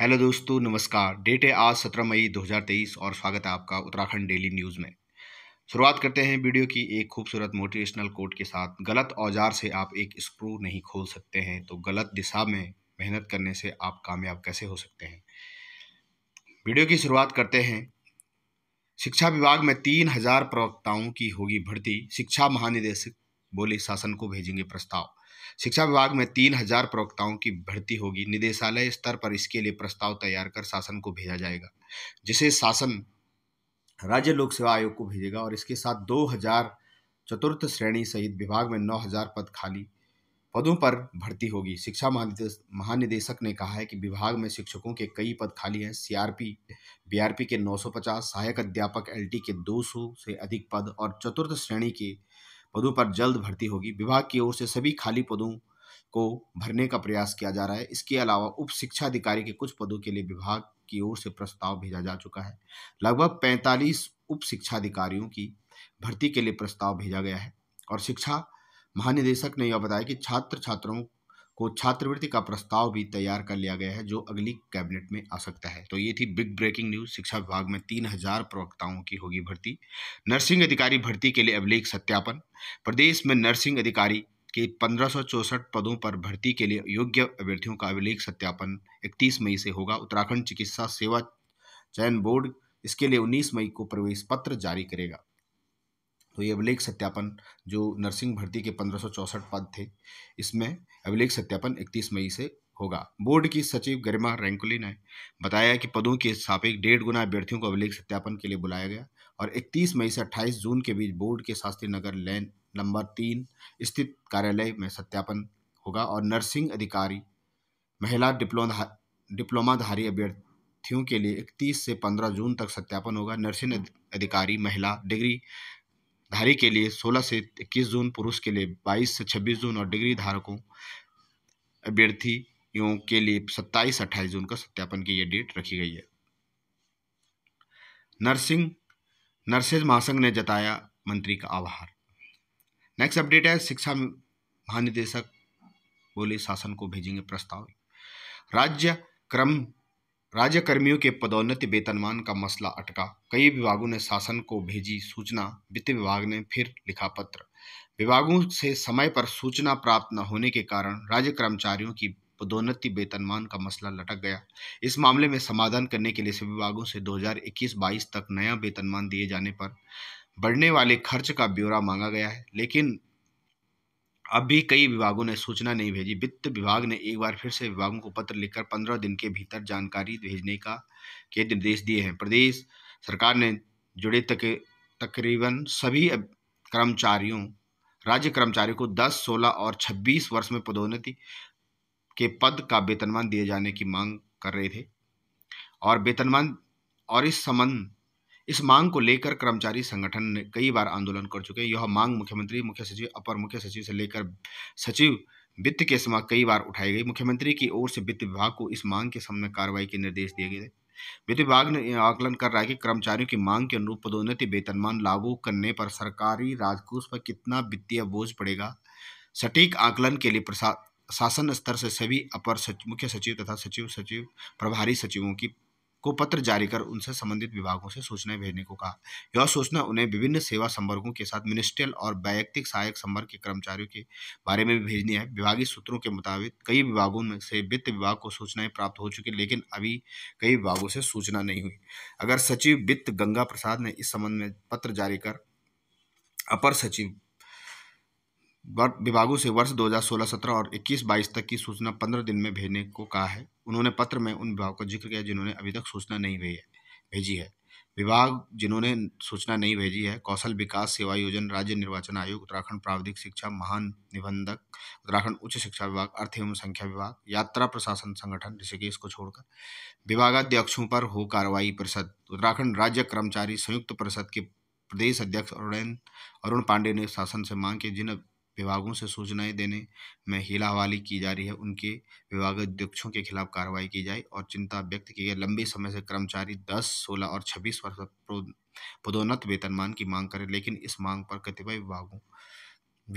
hello दोस्तों नमस्कार date है आज सत्रह मई 2023 और स्वागत है आपका उत्तराखंड डेली न्यूज़ में शुरुआत करते हैं वीडियो की एक खूबसूरत मोटिवेशनल कोट के साथ गलत औजार से आप एक स्क्रू नहीं खोल सकते हैं तो गलत दिशा में मेहनत करने से आप कामयाब कैसे हो सकते हैं वीडियो की शुरुआत करते हैं शिक्षा विभाग में तीन हजार प्रवक्ताओं की होगी भर्ती शिक्षा महानिदेशक बोले शासन को भेजेंगे प्रस्ताव शिक्षा विभाग में तीन हजार प्रवक्ताओं की भर्ती होगी निदेशालय स्तर पर इसके लिए प्रस्ताव तैयार कर शासन को भेजा जाएगा जिसे शासन राज्य लोक सेवा आयोग को भेजेगा और इसके साथ दो हजार चतुर्थ श्रेणी सहित विभाग में नौ हजार पद खाली पदों पर भर्ती होगी शिक्षा महानिदेश महानिदेशक ने कहा है कि विभाग में शिक्षकों के कई पद खाली हैं सीआरपी बीआरपी के 950 सहायक अध्यापक एलटी के 200 से अधिक पद और चतुर्थ श्रेणी के पदों पर जल्द भर्ती होगी विभाग की ओर से सभी खाली पदों को भरने का प्रयास किया जा रहा है इसके अलावा उप शिक्षा अधिकारी के कुछ पदों के लिए विभाग की ओर से प्रस्ताव भेजा जा चुका है लगभग 45 उप शिक्षा अधिकारियों की भर्ती के लिए प्रस्ताव भेजा गया है और शिक्षा महानिदेशक ने यह बताया कि छात्र छात्राओं को छात्रवृत्ति का प्रस्ताव भी तैयार कर लिया गया है जो अगली कैबिनेट में आ सकता है तो ये थी बिग ब्रेकिंग न्यूज शिक्षा विभाग में तीन हजार प्रवक्ताओं की होगी भर्ती नर्सिंग अधिकारी भर्ती के लिए अभिलेख सत्यापन प्रदेश में नर्सिंग अधिकारी के पंद्रह पदों पर भर्ती के लिए योग्य अभ्यर्थियों का अभिलेख सत्यापन इकतीस मई से होगा उत्तराखंड चिकित्सा सेवा चयन बोर्ड इसके लिए उन्नीस मई को प्रवेश पत्र जारी करेगा तो ये अभिलेख सत्यापन जो नर्सिंग भर्ती के पंद्रह पद थे इसमें अभिलेख सत्यापन 31 मई से होगा बोर्ड की सचिव गरिमा रैंकुली ने बताया कि पदों के सापेक्ष डेढ़ गुना अभ्यर्थियों को अभिलेख सत्यापन के लिए बुलाया गया और 31 मई से 28 जून के बीच बोर्ड के शास्त्री नगर लेन नंबर तीन स्थित कार्यालय में सत्यापन होगा और नर्सिंग अधिकारी महिला डिप्लोमा डिप्लोमाधारी अभ्यर्थियों के लिए इकतीस से पंद्रह जून तक सत्यापन होगा नर्सिंग अधिकारी महिला डिग्री धारी के लिए 16 से 21 जून पुरुष के लिए 22 से 26 जून और डिग्री धारकों अभ्यर्थियों के लिए 27 अट्ठाईस जून का सत्यापन की यह डेट रखी गई है नर्सिंग नर्सेज महासंघ ने जताया मंत्री का आभार नेक्स्ट अपडेट है शिक्षा महानिदेशक बोले शासन को भेजेंगे प्रस्ताव राज्य क्रम राज्य कर्मियों के पदोन्नति वेतनमान का मसला अटका कई विभागों ने शासन को भेजी सूचना वित्त विभाग ने फिर लिखा पत्र विभागों से समय पर सूचना प्राप्त न होने के कारण राज्य कर्मचारियों की पदोन्नति वेतनमान का मसला लटक गया इस मामले में समाधान करने के लिए सभी विभागों से 2021-22 तक नया वेतनमान दिए जाने पर बढ़ने वाले खर्च का ब्यौरा मांगा गया है लेकिन अब भी कई विभागों ने सूचना नहीं भेजी वित्त विभाग ने एक बार फिर से विभागों को पत्र लिखकर पंद्रह दिन के भीतर जानकारी भेजने का के निर्देश दिए हैं प्रदेश सरकार ने जुड़े तक तकरीबन सभी कर्मचारियों राज्य कर्मचारियों को 10, 16 और 26 वर्ष में पदोन्नति के पद का वेतनमान दिए जाने की मांग कर रहे थे और वेतनमान और इस संबंध इस मांग को लेकर कर्मचारी संगठन ने कई बार आंदोलन कर चुके हैं यह मांग मुख्यमंत्री मुख्य सचिव अपर मुख्य सचिव से लेकर सचिव वित्त के समय कई बार उठाई गई मुख्यमंत्री की ओर से वित्त विभाग को इस मांग के समय कार्रवाई के निर्देश दिए गए वित्त विभाग ने आकलन कर रहा है कि कर्मचारियों की मांग के अनुरूप पदोन्नति वेतनमान लागू करने पर सरकारी राजकोष पर कितना वित्तीय बोझ पड़ेगा सटीक आकलन के लिए प्रशासन स्तर से सभी अपर सच, मुख्य सचिव तथा सचिव सचिव प्रभारी सचिवों की को पत्र जारी कर उनसे संबंधित विभागों से सूचनाएं भेजने को कहा यह सूचना उन्हें विभिन्न सेवा संवर्गों के साथ मिनिस्ट्रियल और वैयक्तिक सहायक संवर्ग के कर्मचारियों के बारे में भी भेजनी है विभागीय सूत्रों के मुताबिक कई विभागों में से वित्त विभाग को सूचनाएं प्राप्त हो चुकी लेकिन अभी कई विभागों से सूचना नहीं हुई अगर सचिव वित्त गंगा प्रसाद ने इस संबंध में पत्र जारी कर अपर सचिव विभागों से वर्ष 2016-17 और 21-22 तक की सूचना 15 दिन में भेजने को कहा है उन्होंने पत्र में उन विभाग का जिक्र किया जिन्होंने अभी तक सूचना नहीं भेजी है विभाग जिन्होंने सूचना नहीं भेजी है कौशल विकास सेवा योजन राज्य निर्वाचन आयोग उत्तराखंड प्राविधिक शिक्षा महान निबंधक उत्तराखंड उच्च शिक्षा विभाग अर्थ एवं संख्या विभाग यात्रा प्रशासन संगठन ऋषिकेश को छोड़कर विभागाध्यक्षों पर हो कार्रवाई परिषद उत्तराखंड राज्य कर्मचारी संयुक्त परिषद के प्रदेश अध्यक्ष अरुण अरुण पांडे ने शासन से मांग की जिन विभागों से सूचनाएं देने में हीला हवाली की जा रही है उनके विभागाध्यक्षों के खिलाफ कार्रवाई की जाए और चिंता व्यक्त की गई लंबे समय से कर्मचारी 10, 16 और 26 वर्ष पदोन्नत वेतनमान की मांग करें लेकिन इस मांग पर कतिपय विभागों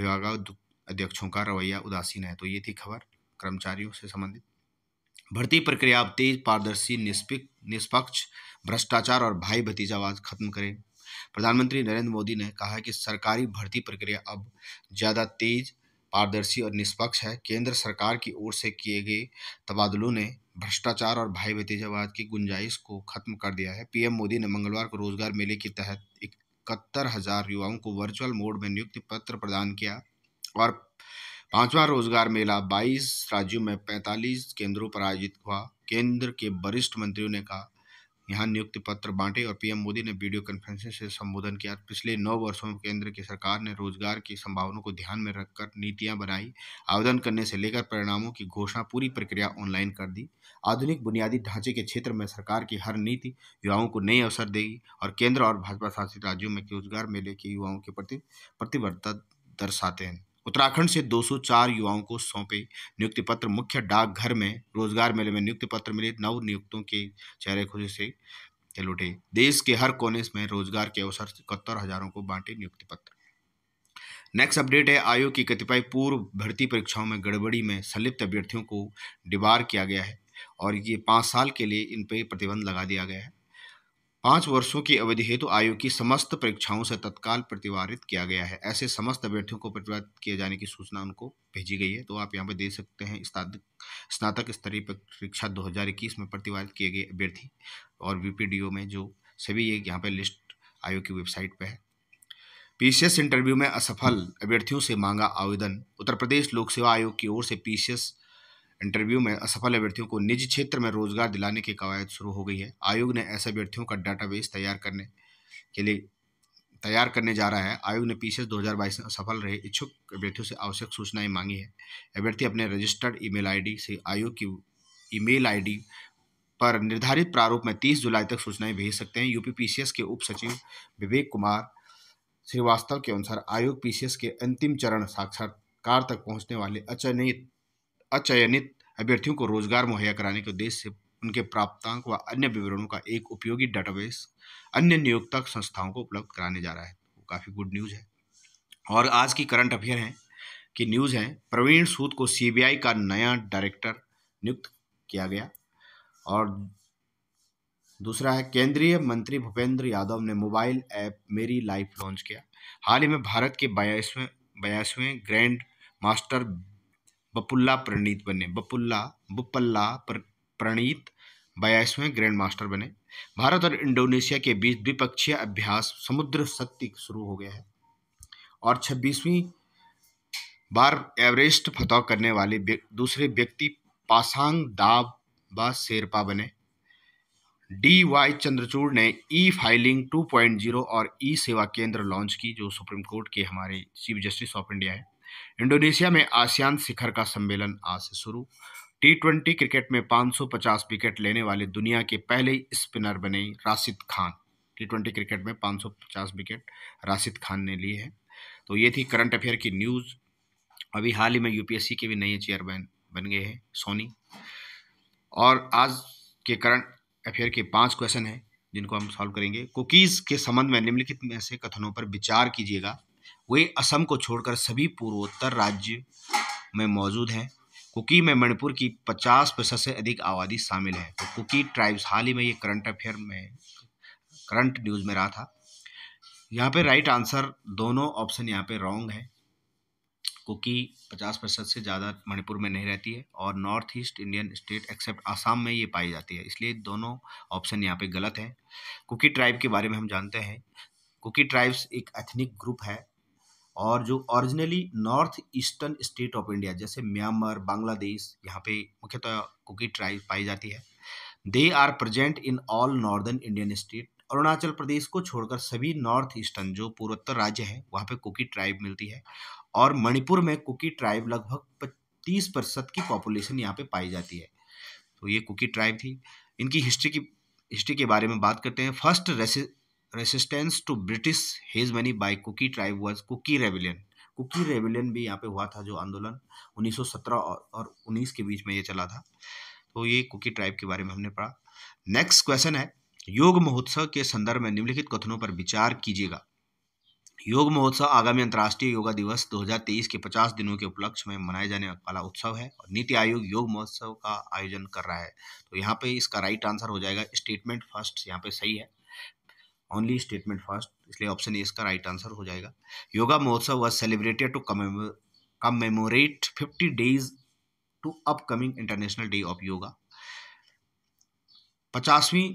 विभागाध्यक्षों का रवैया उदासीन है तो ये थी खबर कर्मचारियों से संबंधित भर्ती प्रक्रिया अब तेज पारदर्शी निष्पक्ष भ्रष्टाचार और भाई भतीजावाद खत्म करें प्रधानमंत्री नरेंद्र मोदी ने कहा कि सरकारी भर्ती प्रक्रिया अब ज़्यादा तेज पारदर्शी और निष्पक्ष है केंद्र सरकार की ओर से किए गए तबादलों ने भ्रष्टाचार और भाई भतीजावाद की गुंजाइश को खत्म कर दिया है पीएम मोदी ने मंगलवार को रोजगार मेले के तहत इकहत्तर हजार युवाओं को वर्चुअल मोड में नियुक्ति पत्र प्रदान किया और पांचवा रोजगार मेला 22 राज्यों में 45 केंद्रों पर आयोजित हुआ केंद्र के वरिष्ठ मंत्रियों ने कहा यहाँ नियुक्ति पत्र बांटे और पीएम मोदी ने वीडियो कॉन्फ्रेंसिंग से संबोधन किया पिछले नौ वर्षों में केंद्र की सरकार ने रोजगार की संभावनाओं को ध्यान में रखकर नीतियां बनाई आवेदन करने से लेकर परिणामों की घोषणा पूरी प्रक्रिया ऑनलाइन कर दी आधुनिक बुनियादी ढांचे के क्षेत्र में सरकार की हर नीति युवाओं को नए अवसर देगी और केंद्र और भाजपा शासित राज्यों में रोजगार मेले के युवाओं के प्रति प्रतिबद्धता दर्शाते हैं उत्तराखंड से 204 युवाओं को सौंपे नियुक्ति पत्र मुख्य डाकघर में रोजगार मेले में नियुक्ति पत्र मिले नव नियुक्तों के चेहरे खुशी से लुटे देश के हर कोने में रोजगार के अवसर इकहत्तर हजारों को बांटे नियुक्ति पत्र नेक्स्ट अपडेट है आयोग की कतिपय पूर्व भर्ती परीक्षाओं में गड़बड़ी में संलिप्त अभ्यर्थियों को डिबार किया गया है और ये पाँच साल के लिए इन पर प्रतिबंध लगा दिया गया है पाँच वर्षों की अवधि हेतु तो आयोग की समस्त परीक्षाओं से तत्काल प्रतिवारित किया गया है ऐसे समस्त अभ्यर्थियों को प्रतिवारित किए जाने की सूचना उनको भेजी गई है तो आप यहाँ पर देख सकते हैं स्नातक स्नातक स्तरीय परीक्षा दो में प्रतिवारित किए गए अभ्यर्थी और वी में जो सभी एक यहाँ पर लिस्ट आयोग की वेबसाइट पर है पीसीएस इंटरव्यू में असफल अभ्यर्थियों से मांगा आवेदन उत्तर प्रदेश लोक सेवा आयोग की ओर से पीसीएस इंटरव्यू में असफल अभ्यर्थियों को निजी क्षेत्र में रोजगार दिलाने की कवायद शुरू हो गई है आयोग ने ऐसे अभ्यर्थियों का डाटाबेस तैयार करने के लिए तैयार करने जा रहा है आयोग ने पीसीएस 2022 में असफल रहे इच्छुक अभ्यर्थियों से आवश्यक सूचनाएं मांगी है अभ्यर्थी अपने रजिस्टर्ड ईमेल आईडी से आयोग की ईमेल आईडी पर निर्धारित प्रारूप में 30 जुलाई तक सूचनाएं भेज सकते हैं यूपी पीसीएस के उप सचिव विवेक कुमार श्रीवास्तव के अनुसार आयोग पीसीएस के अंतिम चरण साक्षात्कार तक पहुंचने वाले अचयनित अचयनित अच्छा, अभ्यर्थियों को रोजगार मुहैया कराने के उद्देश्य से उनके प्राप्तांक व अन्य विवरणों का एक उपयोगी डाटाबेस अन्य नियोक्ता संस्थाओं को उपलब्ध कराने जा रहा है तो काफ़ी गुड न्यूज़ है और आज की करंट अफेयर हैं कि न्यूज़ है प्रवीण सूद को सीबीआई का नया डायरेक्टर नियुक्त किया गया और दूसरा है केंद्रीय मंत्री भूपेंद्र यादव ने mobile app Meri life launch किया हाल ही में भारत के बयासवें बयासवें ग्रैंड मास्टर बपुल्ला प्रणीत बने बपुल्ला बुपल्ला प्रणीत बयासवें ग्रैंड मास्टर बने भारत और इंडोनेशिया के बीच द्विपक्षीय अभ्यास समुद्र शक्ति शुरू हो गया है और छब्बीसवीं बार एवरेस्ट फतह करने वाले दूसरे व्यक्ति पासांग दाब व शेरपा बने डी वाई चंद्रचूड़ ने ई फाइलिंग 2.0 और ई सेवा केंद्र लॉन्च की जो सुप्रीम कोर्ट के हमारे चीफ जस्टिस ऑफ इंडिया है इंडोनेशिया में आसियान शिखर का सम्मेलन आज से शुरू टी ट्वेंटी क्रिकेट में 550 विकेट लेने वाले दुनिया के पहले स्पिनर बने Rashid Khan T twenty cricket में 550 विकेट राशिद खान ने लिए हैं तो ये थी करंट अफेयर की न्यूज़ अभी हाल ही में यूपीएससी के भी नए चेयरमैन बन गए हैं सोनी और आज के करंट अफेयर के पांच क्वेश्चन हैं जिनको हम सॉल्व करेंगे कुकीज़ के संबंध में निम्नलिखित में से कथनों पर विचार कीजिएगा वे असम को छोड़कर सभी पूर्वोत्तर राज्य में मौजूद हैं कुकी में मणिपुर की 50 प्रतिशत से अधिक आबादी शामिल है तो कुकी ट्राइब्स हाल ही में ये करंट अफेयर में करंट न्यूज़ में रहा था यहाँ पे राइट आंसर दोनों ऑप्शन यहाँ पे रॉन्ग है कुकी 50 प्रतिशत से ज़्यादा मणिपुर में नहीं रहती है और north east Indian state except Assam में ये पाई जाती है इसलिए दोनों ऑप्शन यहाँ पे गलत है कुकी ट्राइब के बारे में हम जानते हैं कुकी ट्राइब्स एक एथनिक ग्रुप है और जो originally north eastern state of India जैसे म्यांमार बांग्लादेश यहाँ पे मुख्यतः कुकी ट्राइब पाई जाती है they are present in all northern Indian state Arunachal Pradesh को छोड़कर सभी नॉर्थ ईस्टर्न जो पूर्वोत्तर राज्य है वहाँ पे कुकी ट्राइब मिलती है और मणिपुर में कुकी ट्राइब लगभग तीस प्रतिशत की पॉपुलेशन यहाँ पे पाई जाती है तो ये कुकी ट्राइब थी इनकी हिस्ट्री की हिस्ट्री के बारे में बात करते हैं first resistance to British money by Kuki tribe was Kuki rebellion Kuki rebellion भी यहाँ पे हुआ था जो आंदोलन 1917 और, और 19 के बीच में ये चला था तो ये कुकी ट्राइब के बारे में हमने पढ़ा नेक्स्ट क्वेश्चन है योग महोत्सव के संदर्भ में निम्नलिखित कथनों पर विचार कीजिएगा योग महोत्सव आगामी अंतर्राष्ट्रीय योगा दिवस 2023 के 50 दिनों के उपलक्ष्य में मनाए जाने वाला उत्सव है और नीति आयोग योग महोत्सव का आयोजन कर रहा है तो यहाँ पे इसका राइट आंसर हो जाएगा स्टेटमेंट फर्स्ट यहाँ पे सही है ओनली स्टेटमेंट फर्स्ट इसलिए ऑप्शन ए इसका राइट आंसर हो जाएगा yoga Mahotsav was celebrated to come commemorate fifty days to upcoming international day of yoga पचासवीं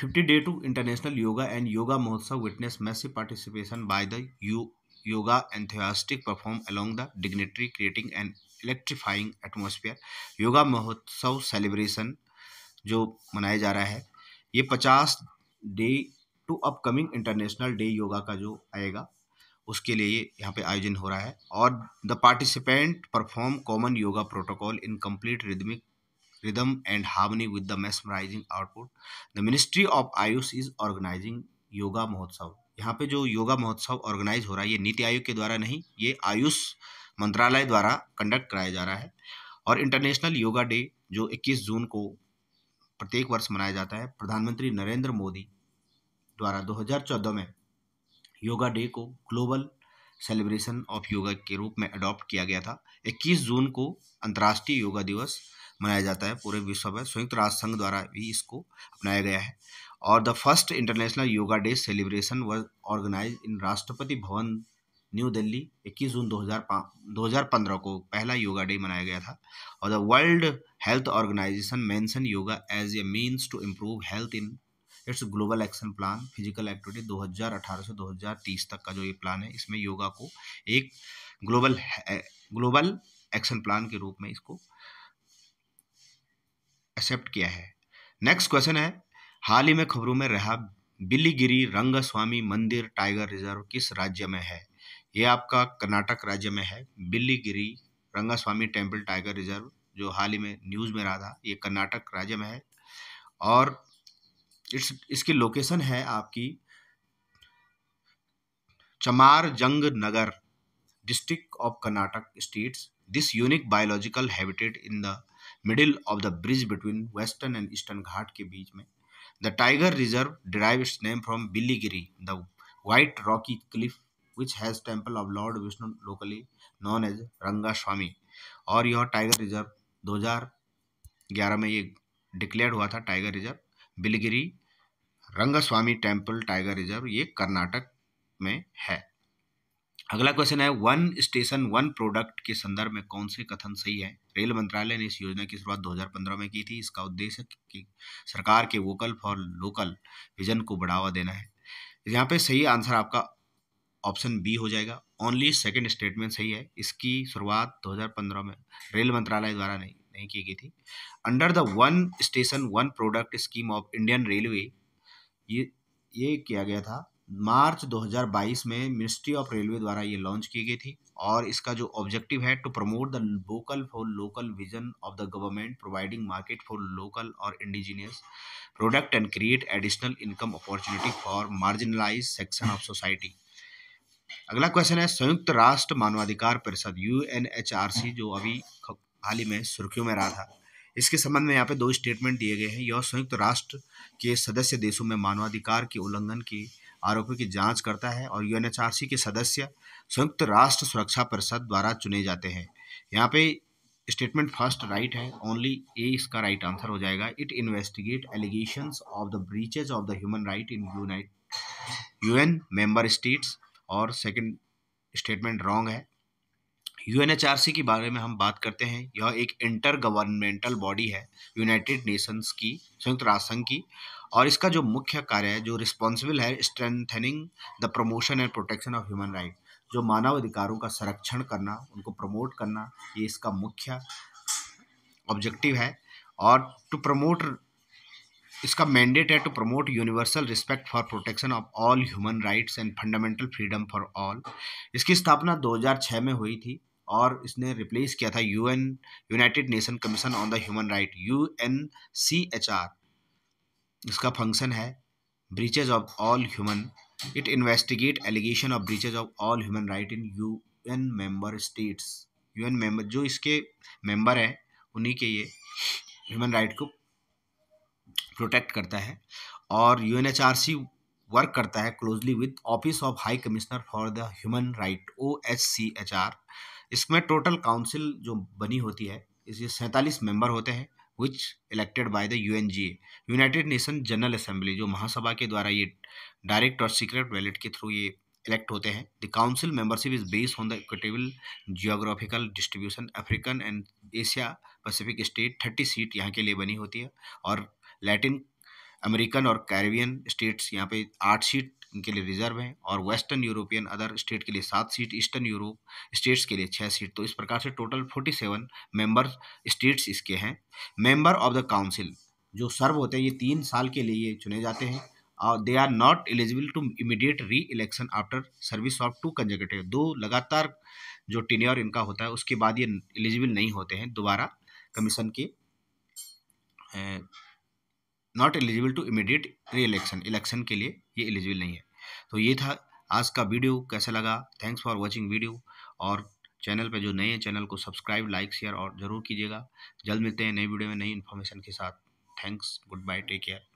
fifty day to international yoga and yoga Mahotsav witness massive participation by the you yoga enthusiast perform along the dignitary creating and electrifying atmosphere yoga Mahotsav celebration जो मनाया जा रहा है ये पचास day to upcoming international day yoga का जो आएगा उसके लिए यहाँ पे आयोजन हो रहा है और the participant perform common yoga protocol in complete rhythmic rhythm and harmony with the mesmerising output the ministry of AYUSH is organising yoga Mahotsav यहाँ पे जो योगा महोत्सव ऑर्गेनाइज हो रहा है ये नीति आयोग के द्वारा नहीं ये आयुष मंत्रालय द्वारा कंडक्ट कराया जा रहा है और इंटरनेशनल योगा डे जो 21 जून को प्रत्येक वर्ष मनाया जाता है प्रधानमंत्री नरेंद्र मोदी द्वारा 2014 में योगा डे को ग्लोबल सेलिब्रेशन ऑफ योगा के रूप में अडॉप्ट किया गया था 21 जून को अंतर्राष्ट्रीय योगा दिवस मनाया जाता है पूरे विश्व में संयुक्त राष्ट्र संघ द्वारा भी इसको अपनाया गया है और the first international yoga day celebration was organise in Rashtrapati Bhavan new Delhi 21 जून 2015 को पहला योगा डे मनाया गया था और the world health organisation mention yoga as a means to improve health in its global action plan physical activity 2018 से 2030 तक का जो ये प्लान है इसमें योगा को एक ग्लोबल ग्लोबल एक्शन प्लान के रूप में इसको एक्सेप्ट किया है नेक्स्ट क्वेश्चन है हाल ही में खबरों में रहा बिल्लीगिरी रंग स्वामी मंदिर टाइगर रिजर्व किस राज्य में है ये आपका कर्नाटक राज्य में है बिल्लीगिरी रंगा स्वामी टेम्पल टाइगर रिजर्व जो हाल ही में न्यूज़ में रहा था ये कर्नाटक राज्य में है और इस, इसकी लोकेशन है आपकी Chamarajanagar district of Karnataka states this unique biological habitat in the middle of the bridge between western and eastern Ghat के बीच में the tiger reserve derive its name from Biligiri the white rocky cliff which has temple of lord Vishnu locally known as Ranga Swamy और यह tiger reserve दो हजार ग्यारह में ये डिक्लेयर हुआ था tiger reserve Biligiri Rangaswamy temple tiger reserve ये कर्नाटक में है अगला क्वेश्चन है वन स्टेशन वन प्रोडक्ट के संदर्भ में कौन से कथन सही है रेल मंत्रालय ने इस योजना की शुरुआत 2015 में की थी इसका उद्देश्य कि सरकार के वोकल फॉर लोकल विजन को बढ़ावा देना है यहाँ पे सही आंसर आपका ऑप्शन बी हो जाएगा ओनली सेकेंड स्टेटमेंट सही है इसकी शुरुआत 2015 में रेल मंत्रालय द्वारा नहीं नहीं की गई थी under the one station one product scheme of Indian railway ये ये किया गया था मार्च 2022 में मिनिस्ट्री ऑफ रेलवे द्वारा ये लॉन्च की गई थी और इसका जो ऑब्जेक्टिव है to promote the vocal for local vision of the government providing market for local और indigenous product and create additional income opportunity for marginalise section of society अगला क्वेश्चन है संयुक्त राष्ट्र मानवाधिकार परिषद यू जो अभी हाल ही में सुर्खियों में रहा था इसके संबंध में यहाँ पे दो स्टेटमेंट दिए गए हैं यह संयुक्त राष्ट्र के सदस्य देशों में मानवाधिकार के उल्लंघन की आरोपों की जांच करता है और यूएनएचआरसी के सदस्य संयुक्त राष्ट्र सुरक्षा परिषद द्वारा चुने जाते हैं यहाँ पे स्टेटमेंट फर्स्ट राइट है ओनली ए इसका राइट right आंसर हो जाएगा it investigate allegation of the breaches of the human right in unite UN member states और सेकेंड स्टेटमेंट रॉन्ग है यूएनएचआरसी के बारे में हम बात करते हैं यह एक इंटर गवर्नमेंटल बॉडी है यूनाइटेड नेशंस की संयुक्त राष्ट्र संघ की और इसका जो मुख्य कार्य है जो रिस्पॉन्सिबल है strengthening the promotion and protection of human right जो मानव अधिकारों का संरक्षण करना उनको प्रमोट करना ये इसका मुख्य ऑब्जेक्टिव है और टू प्रमोट इसका मैंडेट है to promote universal respect for protection of all human rights and fundamental freedom for all इसकी स्थापना 2006 में हुई थी और इसने रिप्लेस किया था U N United Nation commission on the human right U N C H R इसका फंक्शन है breaches of all human it investigate allegation of breaches of all human right in U N member states U N member जो इसके member हैं उन्हीं के ये human right को protect करता है और U N H R C work करता है closely with office of high commissioner for the human right O H C H R इसमें टोटल काउंसिल जो बनी होती है इसमें सैंतालीस मेंबर होते हैं which elected by the U N G A United Nation General Assembly जो महासभा के द्वारा ये डायरेक्ट और सीक्रेट बैलेट के थ्रू ये इलेक्ट होते हैं the council membership is based on the equitable geographical distribution African and Asia Pacific state thirty seat यहाँ के लिए बनी होती है और लैटिन अमेरिकन और कैरेबियन स्टेट्स यहाँ पे आठ सीट इनके लिए रिजर्व है और वेस्टर्न यूरोपियन अदर स्टेट के लिए सात सीट ईस्टर्न यूरोप स्टेट्स के लिए छः सीट तो इस प्रकार से total forty seven member states इसके हैं मेम्बर ऑफ द काउंसिल जो सर्व होते हैं ये तीन साल के लिए ये चुने जाते हैं और they are not eligible to immediate reelection after service of two consecutive दो लगातार जो टीनियर इनका होता है उसके बाद ये एलिजिबल नहीं होते हैं दोबारा कमीशन के not eligible to immediate reelection election के लिए ये एलिजिबल नहीं है तो ये था आज का वीडियो कैसा लगा थैंक्स फॉर वॉचिंग वीडियो और चैनल पर जो नए हैं चैनल को सब्सक्राइब लाइक शेयर और ज़रूर कीजिएगा जल्द मिलते हैं नई वीडियो में नई इन्फॉर्मेशन के साथ thanks goodbye take care